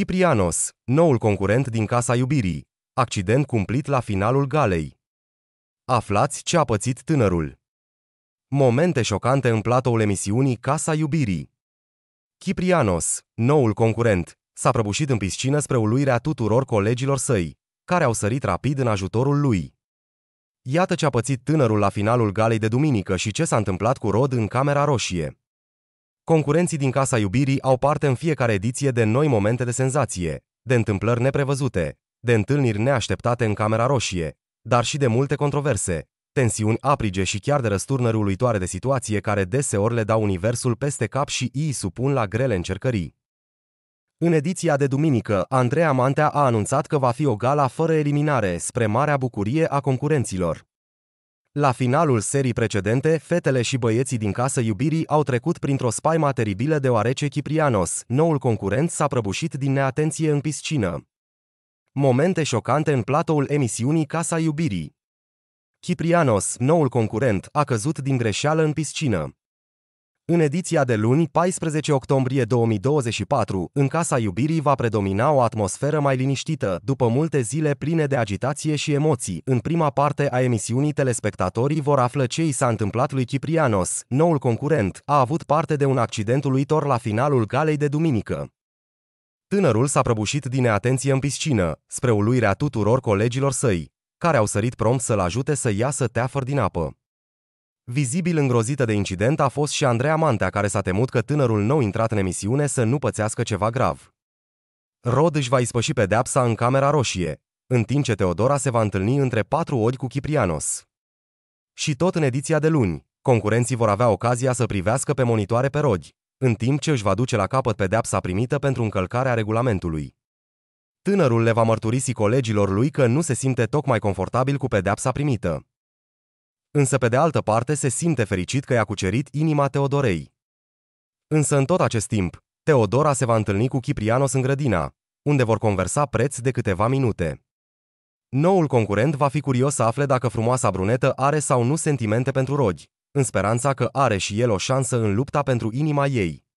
Kiprianos, noul concurent din Casa Iubirii, accident cumplit la finalul galei. Aflați ce a pățit tânărul. Momente șocante în platoul emisiunii Casa Iubirii. Kiprianos, noul concurent, s-a prăbușit în piscină spre uluirea tuturor colegilor săi, care au sărit rapid în ajutorul lui. Iată ce a pățit tânărul la finalul galei de duminică și ce s-a întâmplat cu Rod în camera roșie. Concurenții din Casa Iubirii au parte în fiecare ediție de noi momente de senzație, de întâmplări neprevăzute, de întâlniri neașteptate în Camera Roșie, dar și de multe controverse, tensiuni aprige și chiar de răsturnări uluitoare de situație care deseori le dau universul peste cap și îi supun la grele încercării. În ediția de duminică, Andreea Mantea a anunțat că va fi o gala fără eliminare, spre marea bucurie a concurenților. La finalul serii precedente, fetele și băieții din casă iubirii au trecut printr-o spaimă teribilă deoarece Ciprianos, noul concurent, s-a prăbușit din neatenție în piscină. Momente șocante în platoul emisiunii Casa Iubirii. Ciprianos, noul concurent, a căzut din greșeală în piscină. În ediția de luni, 14 octombrie 2024, în Casa Iubirii va predomina o atmosferă mai liniștită, după multe zile pline de agitație și emoții. În prima parte a emisiunii, telespectatorii vor afla ce i s-a întâmplat lui Ciprianos, noul concurent, a avut parte de un accident uluitor la finalul galei de duminică. Tânărul s-a prăbușit din neatenție în piscină, spre uluirea tuturor colegilor săi, care au sărit prompt să-l ajute să iasă teafăr din apă. Vizibil îngrozită de incident a fost și Andreea Mantea, care s-a temut că tânărul nou intrat în emisiune să nu pățească ceva grav. Rod își va ispăși pedeapsa în camera roșie, în timp ce Teodora se va întâlni între patru ori cu Kiprianos. Și tot în ediția de luni, concurenții vor avea ocazia să privească pe monitoare pe rogi, în timp ce își va duce la capăt pedeapsa primită pentru încălcarea regulamentului. Tânărul le va mărturisi colegilor lui că nu se simte tocmai confortabil cu pedeapsa primită. Însă pe de altă parte se simte fericit că i-a cucerit inima Teodorei. Însă în tot acest timp, Teodora se va întâlni cu Ciprianos în grădina, unde vor conversa preț de câteva minute. Noul concurent va fi curios să afle dacă frumoasa brunetă are sau nu sentimente pentru rogi, în speranța că are și el o șansă în lupta pentru inima ei.